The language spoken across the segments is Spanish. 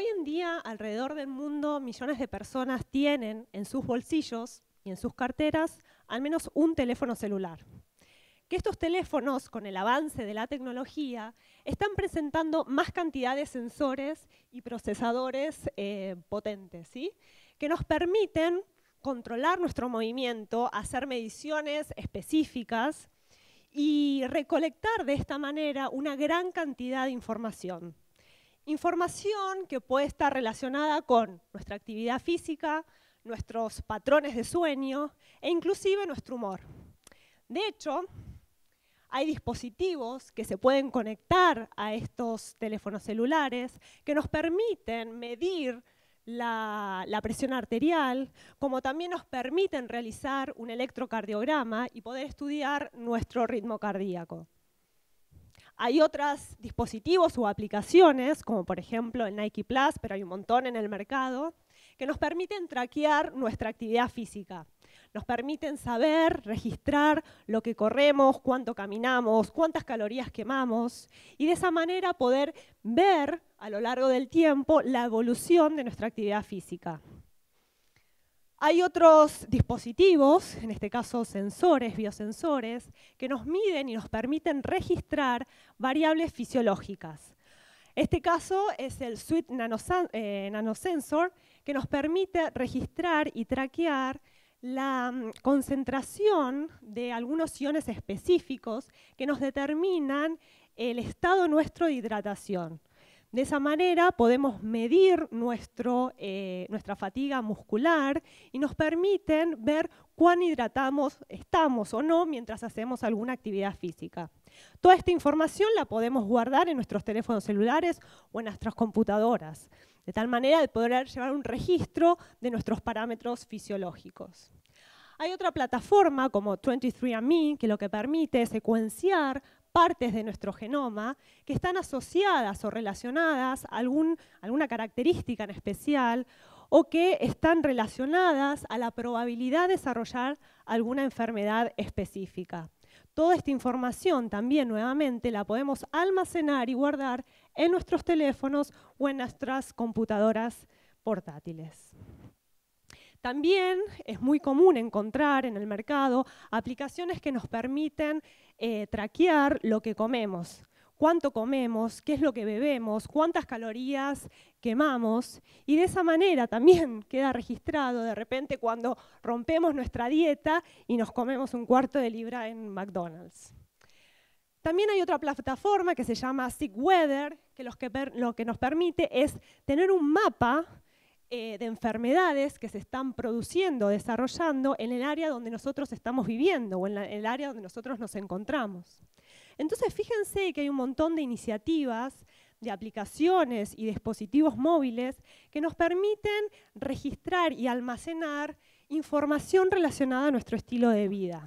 Hoy en día, alrededor del mundo, millones de personas tienen en sus bolsillos y en sus carteras al menos un teléfono celular. Que estos teléfonos, con el avance de la tecnología, están presentando más cantidad de sensores y procesadores eh, potentes, ¿sí? que nos permiten controlar nuestro movimiento, hacer mediciones específicas y recolectar de esta manera una gran cantidad de información. Información que puede estar relacionada con nuestra actividad física, nuestros patrones de sueño e inclusive nuestro humor. De hecho, hay dispositivos que se pueden conectar a estos teléfonos celulares que nos permiten medir la, la, presión arterial, como también nos permiten realizar un electrocardiograma y poder estudiar nuestro ritmo cardíaco. Hay otros dispositivos o aplicaciones, como por ejemplo el Nike Plus, pero hay un montón en el mercado, que nos permiten traquear nuestra actividad física. Nos permiten saber, registrar lo que corremos, cuánto caminamos, cuántas calorías quemamos y de esa manera poder ver a lo largo del tiempo la evolución de nuestra actividad física. Hay otros dispositivos, en este caso sensores, biosensores, que nos miden y nos permiten registrar variables fisiológicas. Este caso es el Suite eh, Nanosensor, que nos permite registrar y traquear la mm, concentración de algunos iones específicos que nos determinan el estado nuestro de hidratación. De esa manera podemos medir nuestro, eh, nuestra fatiga muscular y nos permiten ver cuán hidratados estamos o no mientras hacemos alguna actividad física. Toda esta información la podemos guardar en nuestros teléfonos celulares o en nuestras computadoras, de tal manera de poder llevar un registro de nuestros parámetros fisiológicos. Hay otra plataforma como 23andMe que lo que permite es secuenciar partes de nuestro genoma que están asociadas o relacionadas a alguna característica en especial o que están relacionadas a la probabilidad de desarrollar alguna enfermedad específica. Toda esta información también nuevamente la podemos almacenar y guardar en nuestros teléfonos o en nuestras computadoras portátiles. También es muy común encontrar en el mercado aplicaciones que nos permiten eh, traquear lo que comemos, cuánto comemos, qué es lo que bebemos, cuántas calorías quemamos y de esa manera también queda registrado de repente cuando rompemos nuestra dieta y nos comemos un cuarto de libra en McDonald's. También hay otra plataforma que se llama Sick Weather, que, lo que nos permite es tener un mapa eh, de enfermedades que se están produciendo, desarrollando en el área donde nosotros estamos viviendo o en el área donde nosotros nos encontramos. Entonces, fíjense que hay un montón de iniciativas de aplicaciones y dispositivos móviles que nos permiten registrar y almacenar información relacionada a nuestro estilo de vida.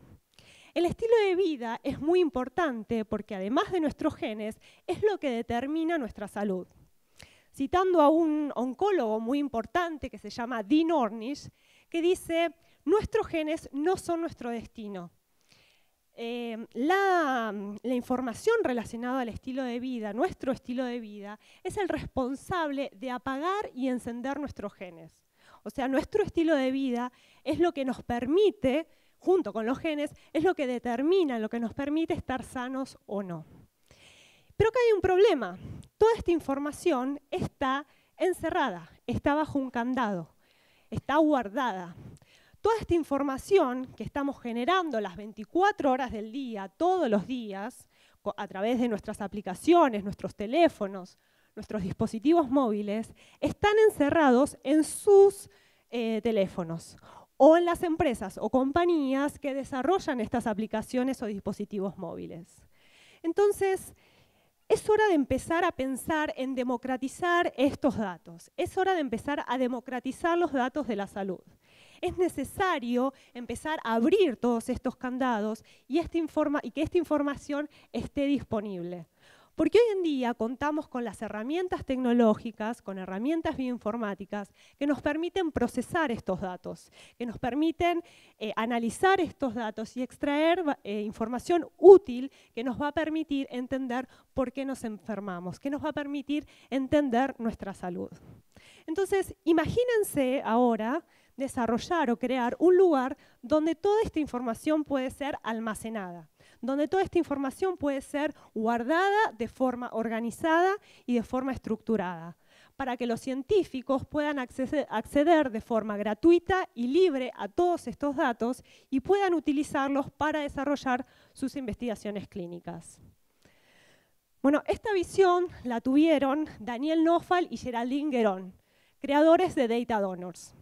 El estilo de vida es muy importante porque además de nuestros genes es lo que determina nuestra salud citando a un oncólogo muy importante que se llama Dean Ornish, que dice, nuestros genes no son nuestro destino. Eh, la, información relacionada al estilo de vida, nuestro estilo de vida, es el responsable de apagar y encender nuestros genes. O sea, nuestro estilo de vida es lo que nos permite, junto con los genes, es lo que determina, lo que nos permite estar sanos o no. Pero que hay un problema. Toda esta información está encerrada, está bajo un candado, está guardada. Toda esta información que estamos generando las 24 horas del día, todos los días, a través de nuestras aplicaciones, nuestros teléfonos, nuestros dispositivos móviles, están encerrados en sus eh, teléfonos o en las empresas o compañías que desarrollan estas aplicaciones o dispositivos móviles. Entonces, es hora de empezar a pensar en democratizar estos datos. Es hora de empezar a democratizar los datos de la salud. Es necesario empezar a abrir todos estos candados y, que esta información esté disponible. Porque hoy en día contamos con las herramientas tecnológicas, con herramientas bioinformáticas, que nos permiten procesar estos datos, que nos permiten eh, analizar estos datos y extraer eh, información útil que nos va a permitir entender por qué nos enfermamos, que nos va a permitir entender nuestra salud. Entonces, imagínense ahora desarrollar o crear un lugar donde toda esta información puede ser almacenada donde toda esta información puede ser guardada de forma organizada y de forma estructurada para que los científicos puedan acceder de forma gratuita y libre a todos estos datos y puedan utilizarlos para desarrollar sus investigaciones clínicas. Bueno, esta visión la tuvieron Daniel Nofal y Geraldine Guerón, creadores de Data Donors.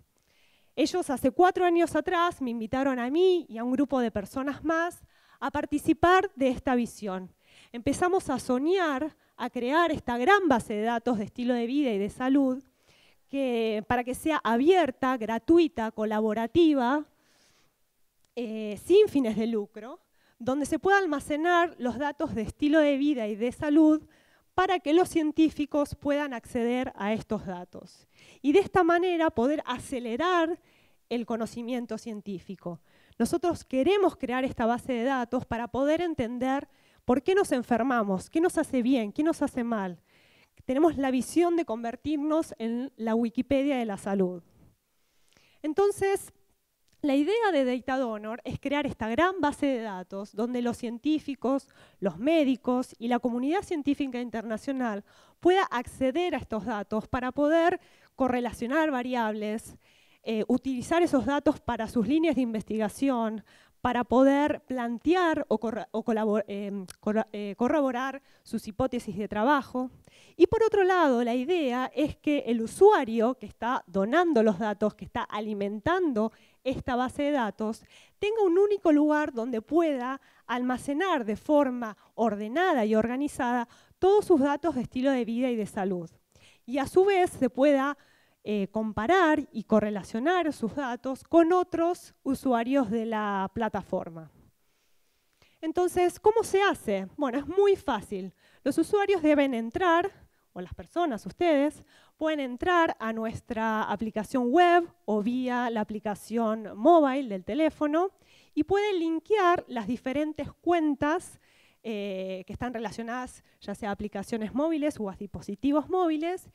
Ellos hace cuatro años atrás me invitaron a mí y a un grupo de personas más a participar de esta visión. Empezamos a soñar, a crear esta gran base de datos de estilo de vida y de salud que, para que sea abierta, gratuita, colaborativa, eh, sin fines de lucro, donde se pueda almacenar los datos de estilo de vida y de salud para que los científicos puedan acceder a estos datos. Y de esta manera poder acelerar el conocimiento científico. Nosotros queremos crear esta base de datos para poder entender por qué nos enfermamos, qué nos hace bien, qué nos hace mal. Tenemos la visión de convertirnos en la Wikipedia de la salud. Entonces, la idea de Data Donor es crear esta gran base de datos donde los científicos, los médicos y la comunidad científica internacional pueda acceder a estos datos para poder correlacionar variables, eh, utilizar esos datos para sus líneas de investigación, para poder plantear o, em, eh, corroborar sus hipótesis de trabajo. Y por otro lado, la idea es que el usuario que está donando los datos, que está alimentando esta base de datos, tenga un único lugar donde pueda almacenar de forma ordenada y organizada todos sus datos de estilo de vida y de salud. Y a su vez se pueda eh, comparar y correlacionar sus datos con otros usuarios de la plataforma. Entonces, ¿cómo se hace? Bueno, es muy fácil. Los usuarios deben entrar, o las personas, ustedes, pueden entrar a nuestra aplicación web o vía la aplicación móvil del teléfono y pueden linkear las diferentes cuentas eh, que están relacionadas ya sea a aplicaciones móviles o a dispositivos móviles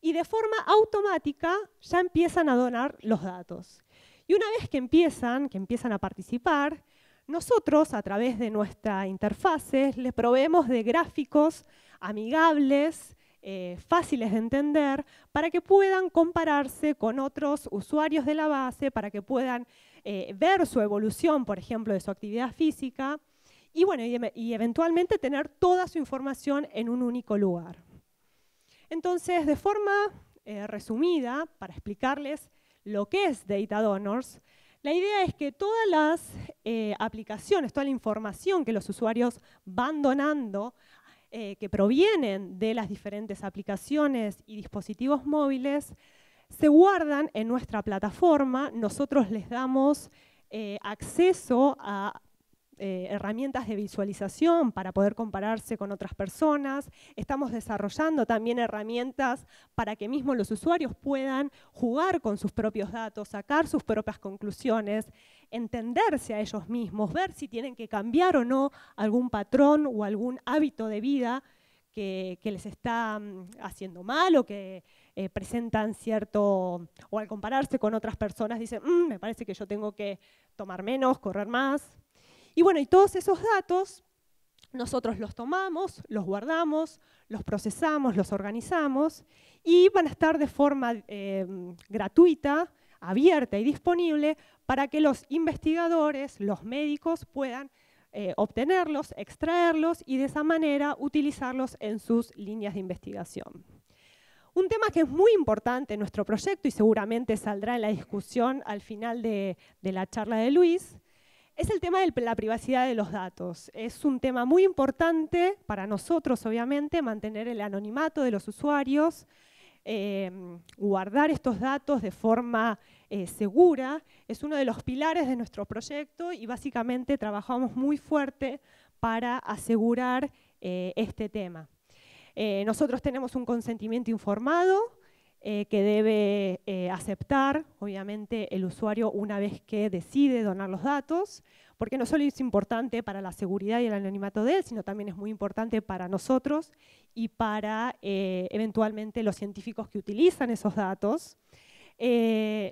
y de forma automática ya empiezan a donar los datos. Y una vez que empiezan, que empiezan a participar, nosotros a través de nuestra interfase les proveemos de gráficos amigables, eh, fáciles de entender, para que puedan compararse con otros usuarios de la base, para que puedan eh, ver su evolución, por ejemplo, de su actividad física, y, bueno, y eventualmente tener toda su información en un único lugar. Entonces, de forma eh, resumida, para explicarles lo que es Data Donors, la idea es que todas las eh, aplicaciones, toda la información que los usuarios van donando, eh, que provienen de las diferentes aplicaciones y dispositivos móviles, se guardan en nuestra plataforma. Nosotros les damos acceso a eh, herramientas de visualización para poder compararse con otras personas. Estamos desarrollando también herramientas para que mismos los usuarios puedan jugar con sus propios datos, sacar sus propias conclusiones, entenderse a ellos mismos, ver si tienen que cambiar o no algún patrón o algún hábito de vida que, les está mm, haciendo mal o que eh, presentan cierto, o al compararse con otras personas dicen, mm, me parece que yo tengo que tomar menos, correr más, y bueno, y todos esos datos nosotros los tomamos, los guardamos, los procesamos, los organizamos y van a estar de forma eh, gratuita, abierta y disponible para que los investigadores, los médicos puedan eh, obtenerlos, extraerlos y de esa manera utilizarlos en sus líneas de investigación. Un tema que es muy importante en nuestro proyecto y seguramente saldrá en la discusión al final de, de la charla de Luis, es el tema de la privacidad de los datos. Es un tema muy importante para nosotros, obviamente, mantener el anonimato de los usuarios, eh, guardar estos datos de forma eh, segura. Es uno de los pilares de nuestro proyecto y básicamente trabajamos muy fuerte para asegurar eh, este tema. nosotros tenemos un consentimiento informado, eh, que debe eh, aceptar, obviamente, el usuario una vez que decide donar los datos, porque no solo es importante para la seguridad y el anonimato de él, sino también es muy importante para nosotros y para eh, eventualmente los científicos que utilizan esos datos.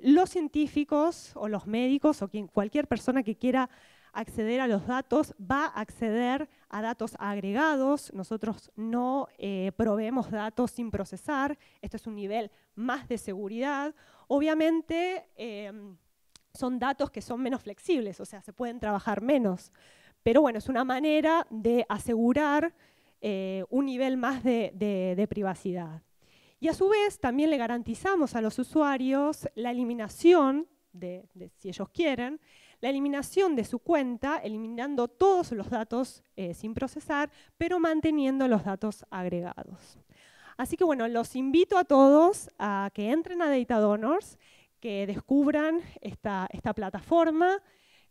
los científicos o los médicos o quien, cualquier persona que quiera acceder a los datos va a acceder a datos agregados. Nosotros no eh, proveemos datos sin procesar. Esto es un nivel más de seguridad. Obviamente em, son datos que son menos flexibles, o sea, se pueden trabajar menos. Pero bueno, es una manera de asegurar eh, un nivel más de, privacidad. Y a su vez también le garantizamos a los usuarios la eliminación de, si ellos quieren, la eliminación de su cuenta, eliminando todos los datos eh, sin procesar, pero manteniendo los datos agregados. Así que bueno, los invito a todos a que entren a Data Donors, que descubran esta, plataforma,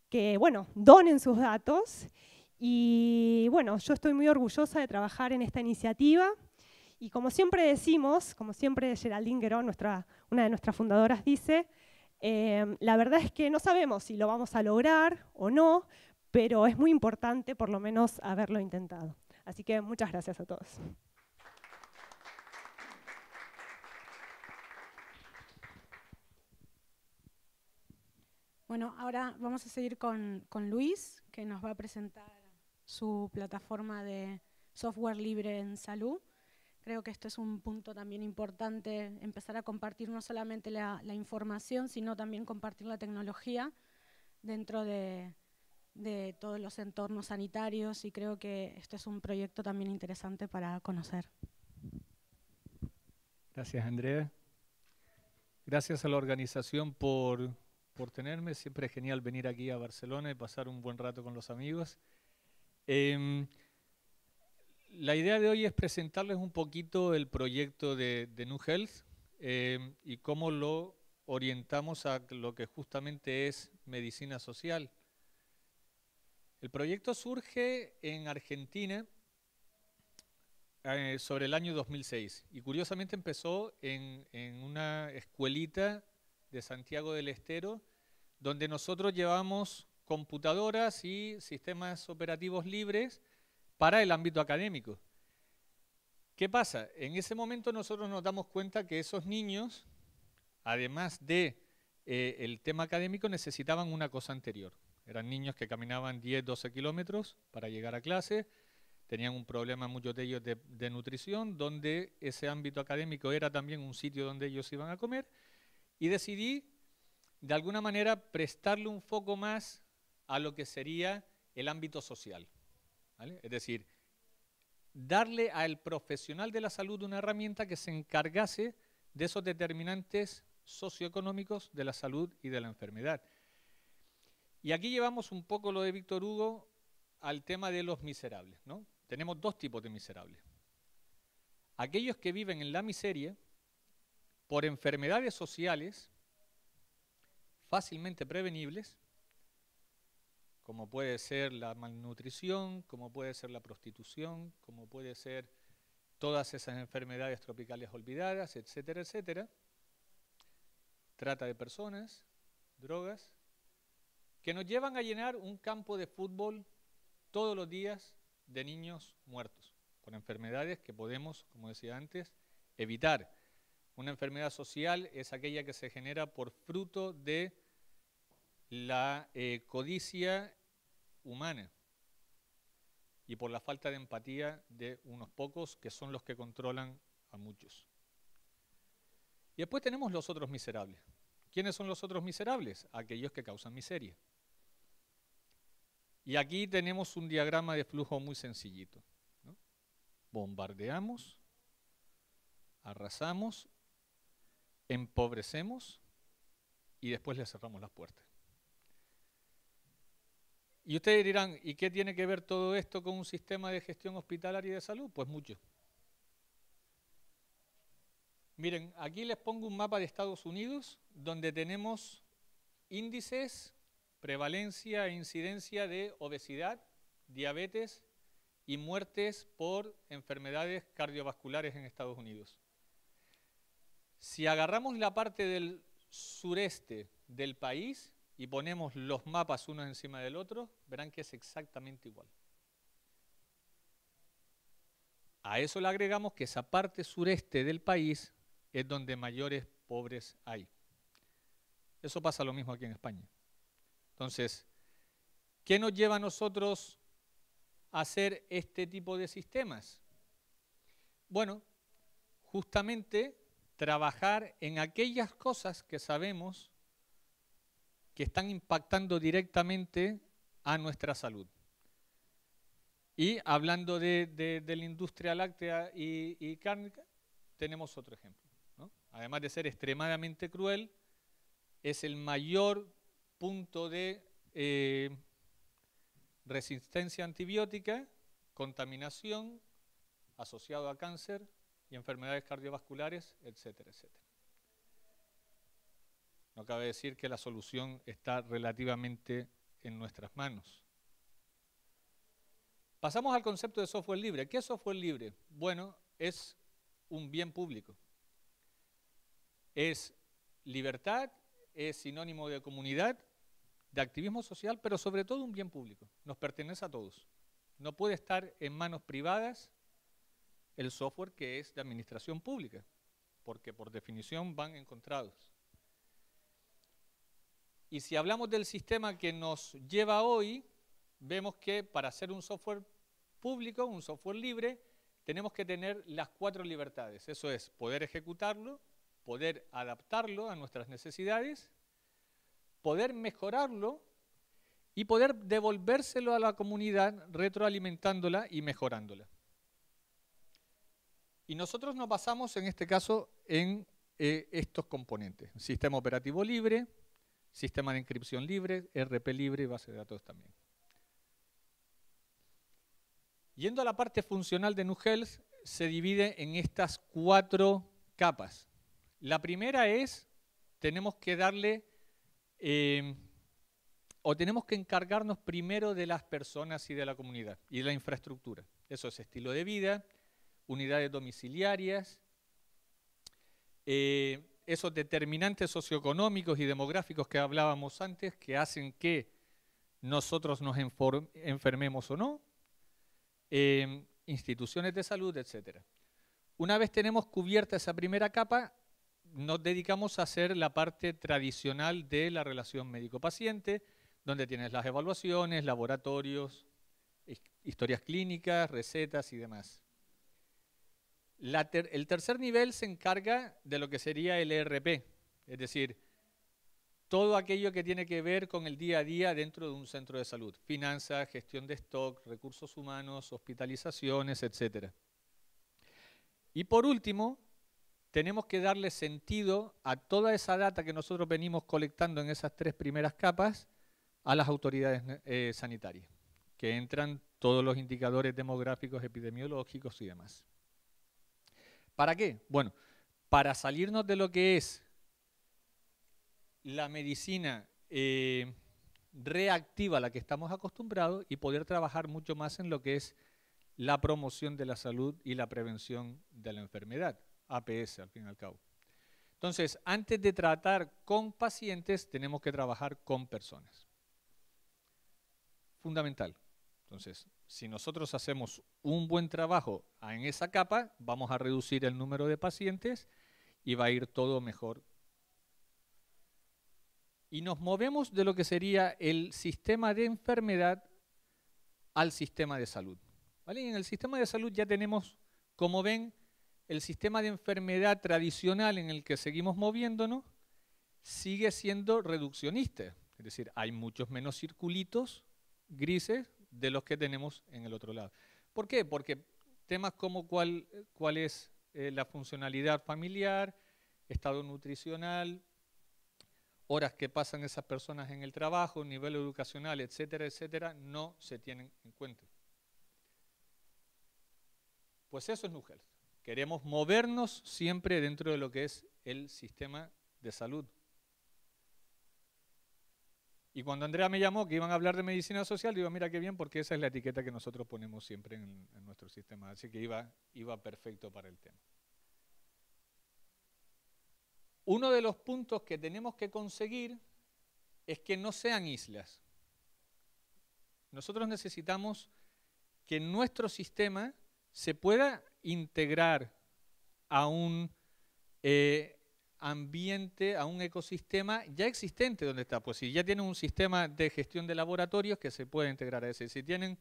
que bueno, donen sus datos. Y bueno, yo estoy muy orgullosa de trabajar en esta iniciativa. Y como siempre decimos, como siempre Geraldine Guerón, una de nuestras fundadoras, dice, Em, la verdad es que no sabemos si lo vamos a lograr o no, pero es muy importante por lo menos haberlo intentado. Así que muchas gracias a todos. Bueno, ahora vamos a seguir con, Luis, que nos va a presentar su plataforma de software libre en salud. Creo que este es un punto también importante, empezar a compartir no solamente la, información, sino también compartir la tecnología dentro de, todos los entornos sanitarios y creo que esto es un proyecto también interesante para conocer. Gracias, Andrea. Gracias a la organización por, tenerme. Siempre es genial venir aquí a Barcelona y pasar un buen rato con los amigos. Em, la idea de hoy es presentarles un poquito el proyecto de, New Health eh, y cómo lo orientamos a lo que justamente es medicina social. El proyecto surge en Argentina eh, sobre el año 2006 y curiosamente empezó en una escuelita de Santiago del Estero donde nosotros llevamos computadoras y sistemas operativos libres para el ámbito académico. ¿Qué pasa? En ese momento nosotros nos damos cuenta que esos niños, además de eh, el tema académico, necesitaban una cosa anterior. Eran niños que caminaban 10, 12 kilómetros para llegar a clase, tenían un problema muchos de ellos de, de, nutrición, donde ese ámbito académico era también un sitio donde ellos iban a comer, y decidí de alguna manera prestarle un foco más a lo que sería el ámbito social. Es decir, darle al profesional de la salud una herramienta que se encargase de esos determinantes socioeconómicos de la salud y de la enfermedad. Y aquí llevamos un poco lo de Víctor Hugo al tema de los miserables. ¿no? Tenemos dos tipos de miserables. Aquellos que viven en la miseria por enfermedades sociales fácilmente prevenibles como puede ser la malnutrición, como puede ser la prostitución, como puede ser todas esas enfermedades tropicales olvidadas, etcétera, etcétera, trata de personas, drogas, que nos llevan a llenar un campo de fútbol todos los días de niños muertos, con enfermedades que podemos, como decía antes, evitar. Una enfermedad social es aquella que se genera por fruto de la eh, codicia humana y por la falta de empatía de unos pocos que son los que controlan a muchos. Y después tenemos los otros miserables. ¿Quiénes son los otros miserables? Aquellos que causan miseria. Y aquí tenemos un diagrama de flujo muy sencillito. Bombardeamos, arrasamos, empobrecemos y después le cerramos las puertas. Y ustedes dirán, ¿y qué tiene que ver todo esto con un sistema de gestión hospitalaria y de salud? Pues mucho. Miren, aquí les pongo un mapa de Estados Unidos donde tenemos índices, prevalencia e incidencia de obesidad, diabetes y muertes por enfermedades cardiovasculares en Estados Unidos. Si agarramos la parte del sureste del país, y ponemos los mapas unos encima del otro, verán que es exactamente igual. A eso le agregamos que esa parte sureste del país es donde mayores pobres hay. Eso pasa lo mismo aquí en España. Entonces, ¿qué nos lleva a nosotros a hacer este tipo de sistemas? Bueno, justamente trabajar en aquellas cosas que sabemos que están impactando directamente a nuestra salud. Y hablando de, la industria láctea y, cárnica, tenemos otro ejemplo. Además de ser extremadamente cruel, es el mayor punto de eh, resistencia antibiótica, contaminación asociado a cáncer y enfermedades cardiovasculares, etcétera, etcétera. No cabe decir que la solución está relativamente en nuestras manos. Pasamos al concepto de software libre. ¿Qué es software libre? Bueno, es un bien público. Es libertad, es sinónimo de comunidad, de activismo social, pero sobre todo un bien público. Nos pertenece a todos. No puede estar en manos privadas el software que es de administración pública, porque por definición van encontrados. Y si hablamos del sistema que nos lleva hoy, vemos que para hacer un software público, un software libre, tenemos que tener las cuatro libertades. Eso es poder ejecutarlo, poder adaptarlo a nuestras necesidades, poder mejorarlo y poder devolvérselo a la comunidad retroalimentándola y mejorándola. Y nosotros nos basamos en este caso en eh, estos componentes. Sistema operativo libre, Sistema de inscripción libre, RP libre y base de datos también. Yendo a la parte funcional de NuHealth, se divide en estas cuatro capas. La primera es, tenemos que darle eh, o tenemos que encargarnos primero de las personas y de la comunidad y de la infraestructura. Eso es estilo de vida, unidades domiciliarias, eh, esos determinantes socioeconómicos y demográficos que hablábamos antes, que hacen que nosotros nos enfermemos o no, em, instituciones de salud, etc. Una vez tenemos cubierta esa primera capa, nos dedicamos a hacer la parte tradicional de la relación médico-paciente, donde tienes las evaluaciones, laboratorios, historias clínicas, recetas y demás el tercer nivel se encarga de lo que sería el ERP, es decir, todo aquello que tiene que ver con el día a día dentro de un centro de salud, finanzas, gestión de stock, recursos humanos, hospitalizaciones, etc. Y por último, tenemos que darle sentido a toda esa data que nosotros venimos colectando en esas tres primeras capas a las autoridades eh, sanitarias, que entran todos los indicadores demográficos, epidemiológicos y demás. ¿Para qué? Bueno, para salirnos de lo que es la medicina eh, reactiva a la que estamos acostumbrados y poder trabajar mucho más en lo que es la promoción de la salud y la prevención de la enfermedad, APS al fin y al cabo. Entonces, antes de tratar con pacientes, tenemos que trabajar con personas. Fundamental. Entonces, si nosotros hacemos un buen trabajo ah, en esa capa, vamos a reducir el número de pacientes y va a ir todo mejor. Y nos movemos de lo que sería el sistema de enfermedad al sistema de salud. en el sistema de salud ya tenemos, como ven, el sistema de enfermedad tradicional en el que seguimos moviéndonos sigue siendo reduccionista. Es decir, hay muchos menos circulitos grises de los que tenemos en el otro lado. ¿Por qué? Porque temas como cuál, es eh, la funcionalidad familiar, estado nutricional, horas que pasan esas personas en el trabajo, nivel educacional, etcétera, etcétera, no se tienen en cuenta. Pues eso es New Queremos movernos siempre dentro de lo que es el sistema de salud y cuando Andrea me llamó que iban a hablar de medicina social, digo, mira qué bien, porque esa es la etiqueta que nosotros ponemos siempre en, nuestro sistema. Así que iba, iba perfecto para el tema. Uno de los puntos que tenemos que conseguir es que no sean islas. Nosotros necesitamos que nuestro sistema se pueda integrar a un eh, ambiente, a un ecosistema ya existente donde está. Pues si ya tienen un sistema de gestión de laboratorios que se puede integrar a ese. Si tienen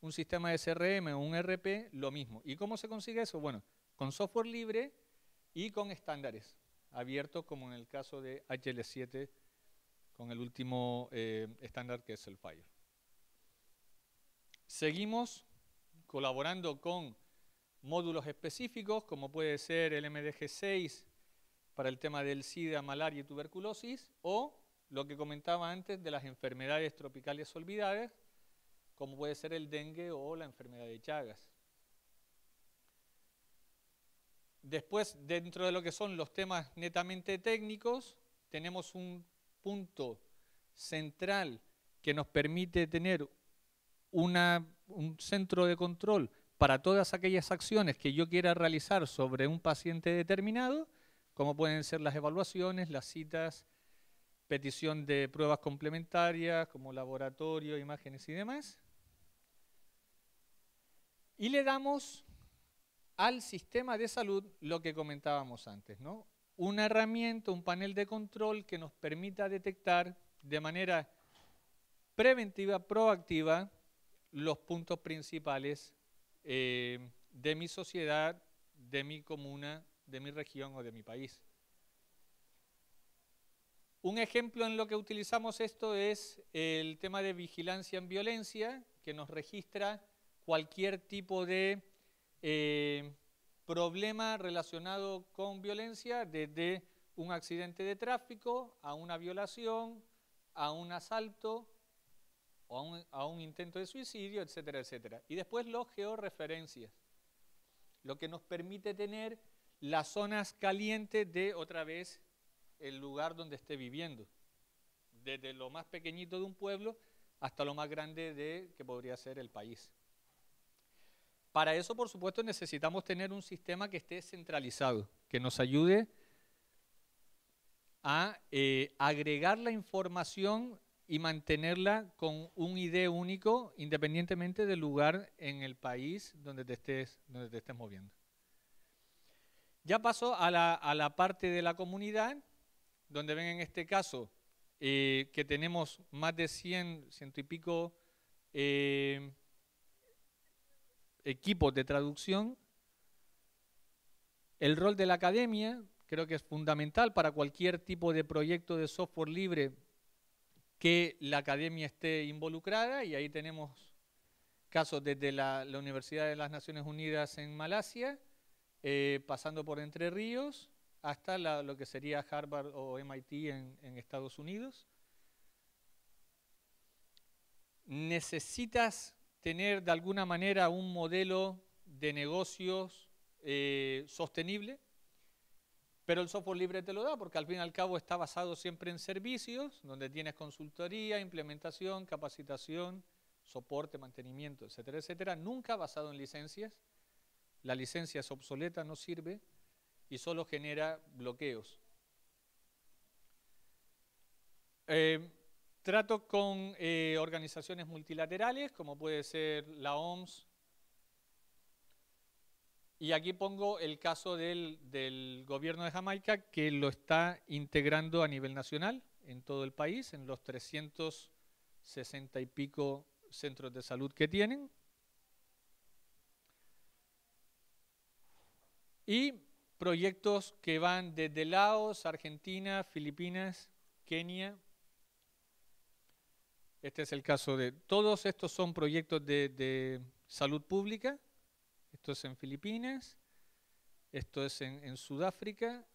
un sistema de CRM o un RP, lo mismo. ¿Y cómo se consigue eso? Bueno, con software libre y con estándares abiertos, como en el caso de HL7, con el último eh, estándar que es el Fire. Seguimos colaborando con módulos específicos, como puede ser el MDG6 para el tema del SIDA, malaria y tuberculosis, o lo que comentaba antes de las enfermedades tropicales olvidadas, como puede ser el dengue o la enfermedad de Chagas. Después, dentro de lo que son los temas netamente técnicos, tenemos un punto central que nos permite tener un centro de control para todas aquellas acciones que yo quiera realizar sobre un paciente determinado como pueden ser las evaluaciones, las citas, petición de pruebas complementarias, como laboratorio, imágenes y demás. Y le damos al sistema de salud lo que comentábamos antes, ¿no? Una herramienta, un panel de control que nos permita detectar de manera preventiva, proactiva, los puntos principales eh, de mi sociedad, de mi comuna de mi región o de mi país. Un ejemplo en lo que utilizamos esto es el tema de vigilancia en violencia, que nos registra cualquier tipo de eh, problema relacionado con violencia, desde un accidente de tráfico a una violación, a un asalto o a un, a un intento de suicidio, etcétera, etcétera. Y después los georreferencias, lo que nos permite tener las zonas calientes de otra vez el lugar donde esté viviendo, desde lo más pequeñito de un pueblo hasta lo más grande de que podría ser el país. Para eso, por supuesto, necesitamos tener un sistema que esté centralizado, que nos ayude a eh, agregar la información y mantenerla con un ID único, independientemente del lugar en el país donde te estés, donde te estés moviendo. Ya pasó a la, parte de la comunidad, donde ven en este caso eh, que tenemos más de 100, ciento y pico eh, equipos de traducción. El rol de la academia creo que es fundamental para cualquier tipo de proyecto de software libre que la academia esté involucrada y ahí tenemos casos desde la Universidad de las Naciones Unidas en Malasia eh, pasando por Entre Ríos hasta lo que sería Harvard o MIT en, Estados Unidos. Necesitas tener de alguna manera un modelo de negocios eh, sostenible, pero el software libre te lo da porque al fin y al cabo está basado siempre en servicios, donde tienes consultoría, implementación, capacitación, soporte, mantenimiento, etcétera, etcétera, nunca basado en licencias la licencia es obsoleta, no sirve y solo genera bloqueos. Eh, trato con eh, organizaciones multilaterales, como puede ser la OMS, y aquí pongo el caso del, del, gobierno de Jamaica, que lo está integrando a nivel nacional, en todo el país, en los 360 y pico centros de salud que tienen. Y proyectos que van desde Laos, Argentina, Filipinas, Kenia. Este es el caso de... Todos estos son proyectos de, salud pública. Esto es en Filipinas. Esto es en, Sudáfrica.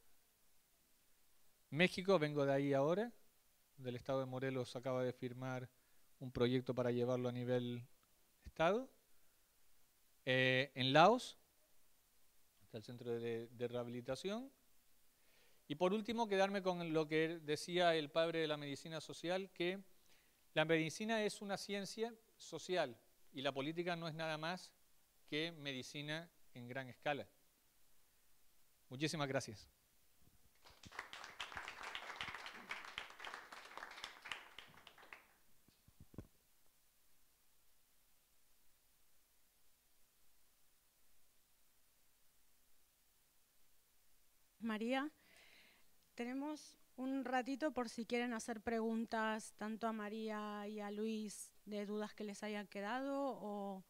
México, vengo de ahí ahora. Del estado de Morelos acaba de firmar un proyecto para llevarlo a nivel estado. Eh, en Laos, al centro de rehabilitación. Y por último, quedarme con lo que decía el padre de la medicina social, que la medicina es una ciencia social y la política no es nada más que medicina en gran escala. Muchísimas gracias. María. Tenemos un ratito por si quieren hacer preguntas tanto a María y a Luis de dudas que les haya quedado o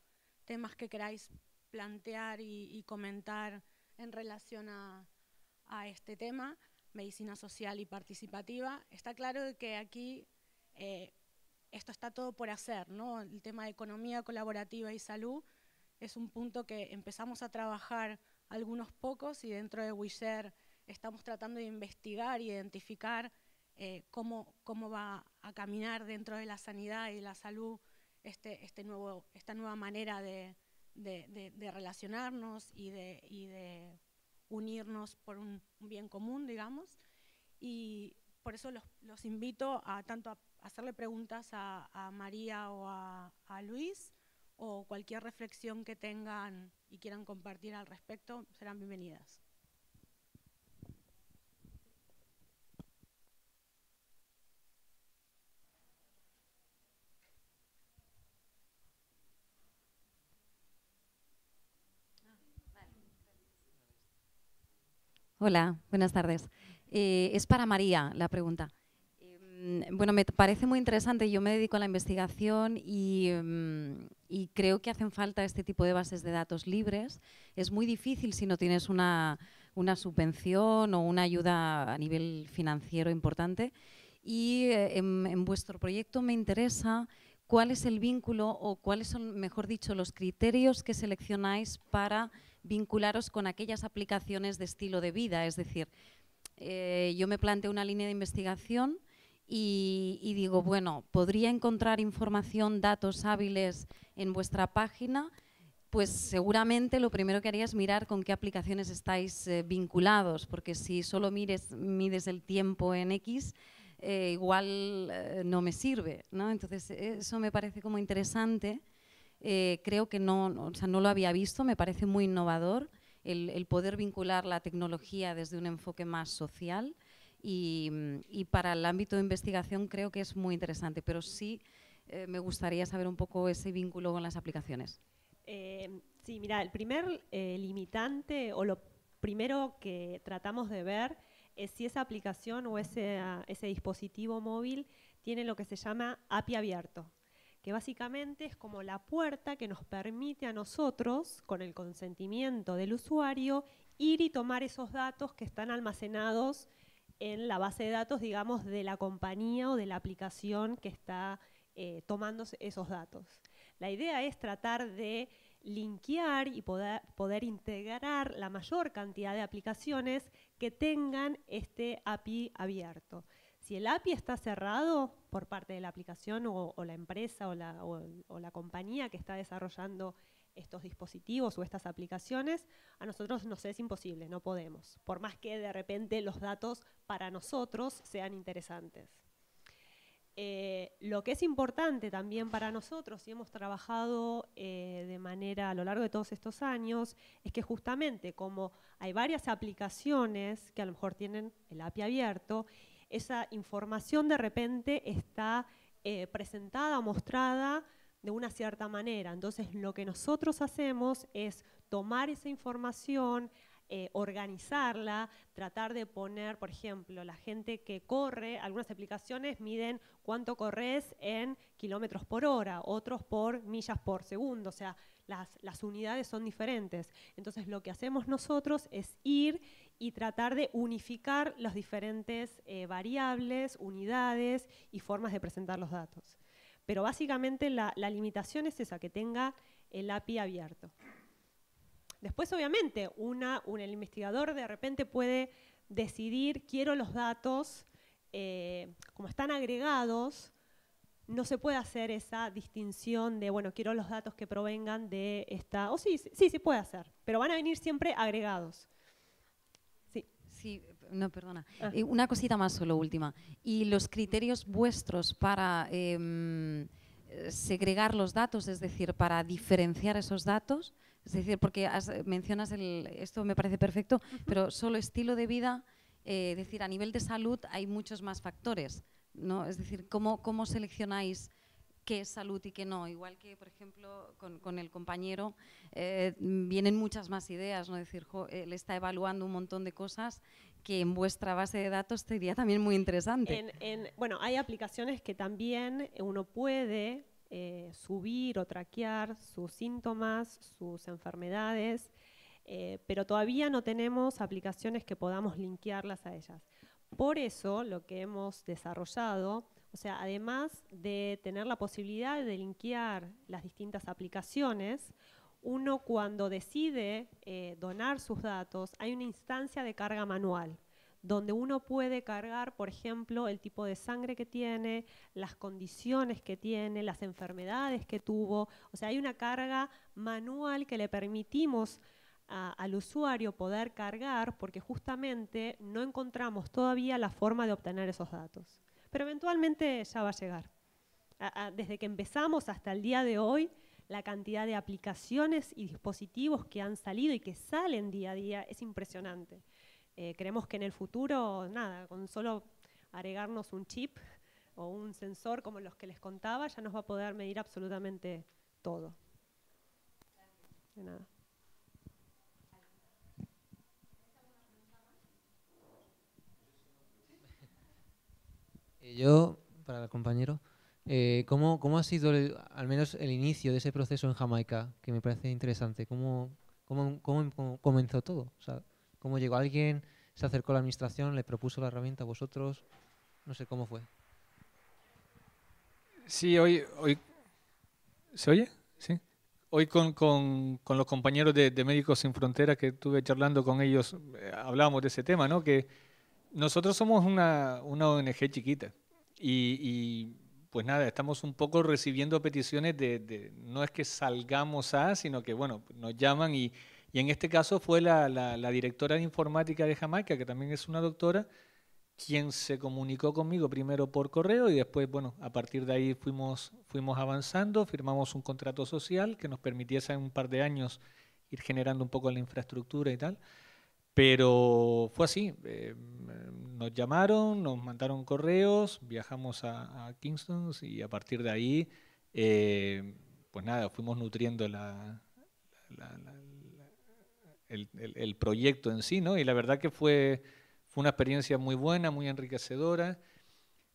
temas que queráis plantear y, comentar en relación a, este tema, medicina social y participativa. Está claro que aquí eh, esto está todo por hacer, ¿no? El tema de economía colaborativa y salud es un punto que empezamos a trabajar algunos pocos y dentro de Wisher estamos tratando de investigar y identificar eh, cómo, cómo va a caminar dentro de la sanidad y la salud este, este nuevo, esta nueva manera de, relacionarnos y, y de, unirnos por un, bien común, digamos. Y por eso los, invito a tanto a hacerle preguntas a, María o a Luis o cualquier reflexión que tengan y quieran compartir al respecto, serán bienvenidas. Hola, buenas tardes. Eh, es para María la pregunta. Em, bueno, me parece muy interesante. Yo me dedico a la investigación em, y, creo que hacen falta este tipo de bases de datos libres. Es muy difícil si no tienes una, subvención o una ayuda a nivel financiero importante. Y eh, en vuestro proyecto me interesa cuál es el vínculo o cuáles son, mejor dicho, los criterios que seleccionáis para vincularos con aquellas aplicaciones de estilo de vida. Es decir, eh, yo me planteo una línea de investigación y, digo, bueno, ¿podría encontrar información, datos hábiles en vuestra página? Pues seguramente lo primero que haría es mirar con qué aplicaciones estáis eh, vinculados, porque si solo mires, mides el tiempo en X, eh, igual no me sirve. ¿no? Entonces, eso me parece como interesante eh, creo que no, o sea, no lo había visto, me parece muy innovador el, poder vincular la tecnología desde un enfoque más social y, para el ámbito de investigación creo que es muy interesante, pero sí eh, me gustaría saber un poco ese vínculo con las aplicaciones. Eh, sí, mira, el primer limitante o lo primero que tratamos de ver es si esa aplicación o ese, ese dispositivo móvil tiene lo que se llama API abierto que básicamente es como la puerta que nos permite a nosotros, con el consentimiento del usuario, ir y tomar esos datos que están almacenados en la base de datos, digamos, de la compañía o de la aplicación que está eh, tomando esos datos. La idea es tratar de linkear y poder, integrar la mayor cantidad de aplicaciones que tengan este API abierto. Si el API está cerrado por parte de la aplicación o, la empresa o la, compañía que está desarrollando estos dispositivos o estas aplicaciones, a nosotros nos es imposible, no podemos, por más que de repente los datos para nosotros sean interesantes. Eh, lo que es importante también para nosotros, y hemos trabajado eh, de manera a lo largo de todos estos años, es que justamente como hay varias aplicaciones que a lo mejor tienen el API abierto esa información de repente está eh, presentada, mostrada de una cierta manera. Entonces, lo que nosotros hacemos es tomar esa información, eh, organizarla, tratar de poner, por ejemplo, la gente que corre, algunas aplicaciones miden cuánto corres en kilómetros por hora, otros por millas por segundo, o sea, las, las unidades son diferentes. Entonces, lo que hacemos nosotros es ir y tratar de unificar las diferentes eh, variables, unidades y formas de presentar los datos. Pero básicamente la, limitación es esa, que tenga el API abierto. Después, obviamente, el investigador de repente puede decidir, quiero los datos, eh, como están agregados, no se puede hacer esa distinción de, bueno, quiero los datos que provengan de esta, o sí, sí, sí puede hacer, pero van a venir siempre agregados. Sí, no, perdona. Ah. Eh, una cosita más solo, última. ¿Y los criterios vuestros para em, segregar los datos, es decir, para diferenciar esos datos? Es decir, porque mencionas esto me parece perfecto, pero solo estilo de vida, eh, es decir, a nivel de salud hay muchos más factores, ¿no? Es decir, cómo seleccionáis qué es salud y qué no. Igual que, por ejemplo, con, el compañero eh, vienen muchas más ideas, ¿no? Es decir, él eh, está evaluando un montón de cosas que en vuestra base de datos sería también muy interesante. bueno, hay aplicaciones que también uno puede eh, subir o traquear sus síntomas, sus enfermedades, pero todavía no tenemos aplicaciones que podamos linkearlas a ellas. Por eso lo que hemos desarrollado o sea, además de tener la posibilidad de linkear las distintas aplicaciones, uno cuando decide eh, donar sus datos, hay una instancia de carga manual donde uno puede cargar, por ejemplo, el tipo de sangre que tiene, las condiciones que tiene, las enfermedades que tuvo. O sea, hay una carga manual que le permitimos al usuario poder cargar porque justamente no encontramos todavía la forma de obtener esos datos pero eventualmente ya va a llegar. desde que empezamos hasta el día de hoy, la cantidad de aplicaciones y dispositivos que han salido y que salen día a día es impresionante. Eh, creemos que en el futuro, nada, con solo agregarnos un chip o un sensor como los que les contaba, ya nos va a poder medir absolutamente todo. De nada. Yo, para el compañero, eh, ¿cómo, ha sido al menos el inicio de ese proceso en Jamaica? Que me parece interesante. ¿Cómo, cómo, cómo comenzó todo? O sea, ¿Cómo llegó alguien? ¿Se acercó a la administración? ¿Le propuso la herramienta a vosotros? No sé cómo fue. Sí, hoy, hoy ¿Se oye? Sí. Hoy con, con, con los compañeros de, Médicos Sin Fronteras, que estuve charlando con ellos, eh, hablábamos de ese tema, ¿no? Que nosotros somos una, una ONG chiquita y, pues nada, estamos un poco recibiendo peticiones de, no es que salgamos a, sino que bueno, nos llaman y, y en este caso fue la, la, directora de informática de Jamaica, que también es una doctora, quien se comunicó conmigo primero por correo y después, bueno, a partir de ahí fuimos, fuimos avanzando, firmamos un contrato social que nos permitiese en un par de años ir generando un poco la infraestructura y tal. Pero fue así. Eh, nos llamaron, nos mandaron correos, viajamos a, Kingston y a partir de ahí, eh, pues nada, fuimos nutriendo el, proyecto en sí, ¿no? Y la verdad que fue, fue una experiencia muy buena, muy enriquecedora.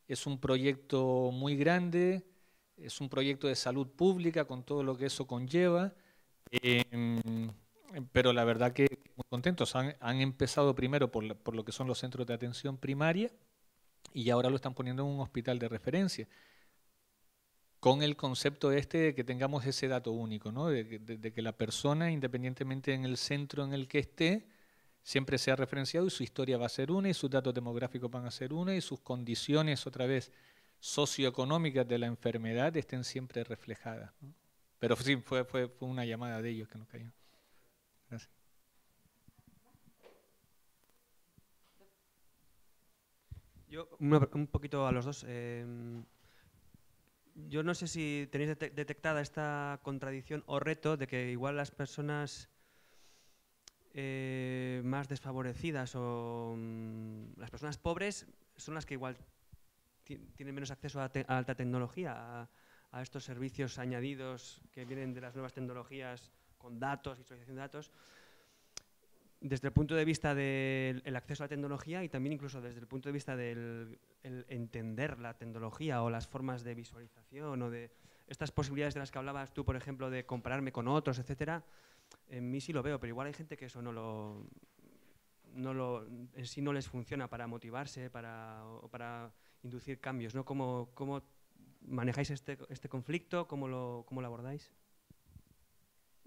Es un proyecto muy grande, es un proyecto de salud pública con todo lo que eso conlleva. Em, pero la verdad que, muy contentos. Han, empezado primero por, lo que son los centros de atención primaria y ahora lo están poniendo en un hospital de referencia. Con el concepto este de que tengamos ese dato único, ¿no? de, que la persona, independientemente en el centro en el que esté, siempre sea referenciado y su historia va a ser una y sus datos demográficos van a ser una y sus condiciones otra vez socioeconómicas de la enfermedad estén siempre reflejadas. Pero sí, fue, fue, una llamada de ellos que nos cayó. Yo, un poquito a los dos. Em, yo no sé si tenéis detectada esta contradicción o reto de que igual las personas eh, más desfavorecidas o mm, las personas pobres son las que igual tienen menos acceso a, alta tecnología, a, estos servicios añadidos que vienen de las nuevas tecnologías con datos, visualización de datos desde el punto de vista del acceso a la tecnología y también incluso desde el punto de vista del entender la tecnología o las formas de visualización o de estas posibilidades de las que hablabas tú, por ejemplo, de compararme con otros, etcétera, en mí sí lo veo, pero igual hay gente que eso no lo, lo en sí no les funciona para motivarse, para, o para inducir cambios, ¿no? ¿Cómo, cómo manejáis este, este conflicto? ¿Cómo lo, cómo lo abordáis?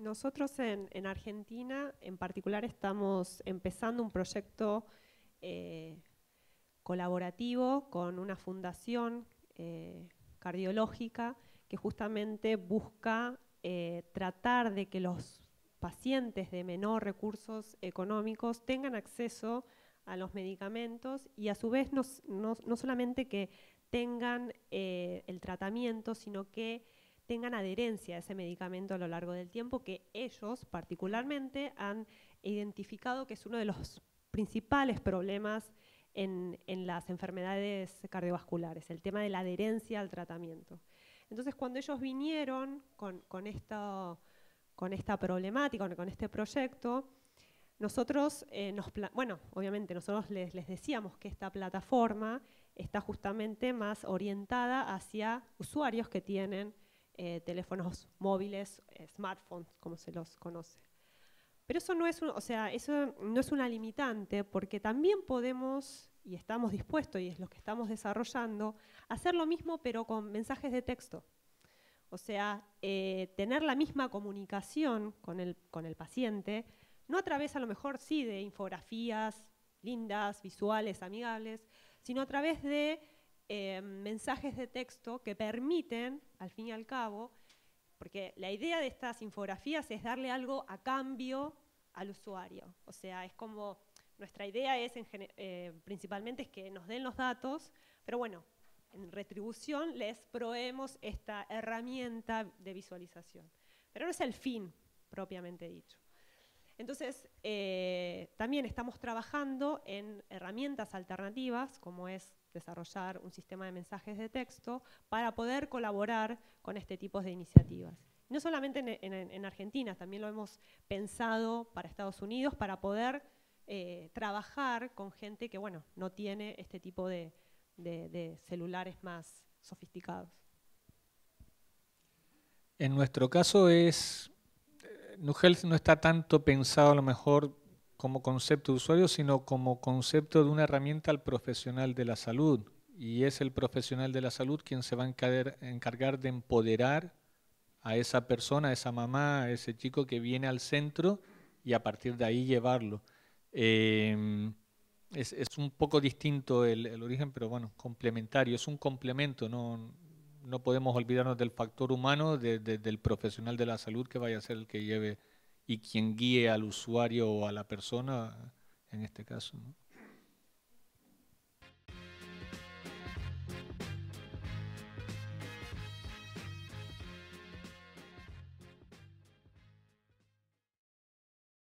Nosotros en, Argentina, en particular, estamos empezando un proyecto eh, colaborativo con una fundación eh, cardiológica que justamente busca eh, tratar de que los pacientes de menor recursos económicos tengan acceso a los medicamentos y a su vez no solamente que tengan el tratamiento, sino que tengan adherencia a ese medicamento a lo largo del tiempo que ellos particularmente han identificado que es uno de los principales problemas en, las enfermedades cardiovasculares, el tema de la adherencia al tratamiento. Entonces, cuando ellos vinieron con, esta, problemática, con, este proyecto, nosotros eh, bueno, obviamente nosotros les, les, decíamos que esta plataforma está justamente más orientada hacia usuarios que tienen eh, teléfonos móviles, eh, smartphones, como se los conoce. Pero eso no es, o sea, no es una limitante porque también podemos y estamos dispuestos, y es lo que estamos desarrollando, hacer lo mismo pero con mensajes de texto. O sea, eh, tener la misma comunicación con el, con el paciente, no a través a lo mejor sí de infografías lindas, visuales, amigables, sino a través de Em, mensajes de texto que permiten, al fin y al cabo, porque la idea de estas infografías es darle algo a cambio al usuario. O sea, es como, nuestra idea es eh, principalmente es que nos den los datos, pero bueno, en retribución les proveemos esta herramienta de visualización. Pero no es el fin propiamente dicho. Entonces, eh, también estamos trabajando en herramientas alternativas, como es desarrollar un sistema de mensajes de texto, para poder colaborar con este tipo de iniciativas. No solamente en, Argentina, también lo hemos pensado para Estados Unidos, para poder eh, trabajar con gente que, bueno, no tiene este tipo de celulares más sofisticados. En nuestro caso es New Health no está tanto pensado a lo mejor como concepto de usuario, sino como concepto de una herramienta al profesional de la salud. Y es el profesional de la salud quien se va a encargar de empoderar a esa persona, a esa mamá, a ese chico que viene al centro y a partir de ahí llevarlo. Em, es, un poco distinto el, el, origen, pero bueno, complementario, es un complemento, no, no podemos olvidarnos del factor humano, de, del profesional de la salud que vaya a ser el que lleve y quien guíe al usuario o a la persona en este caso. ¿no?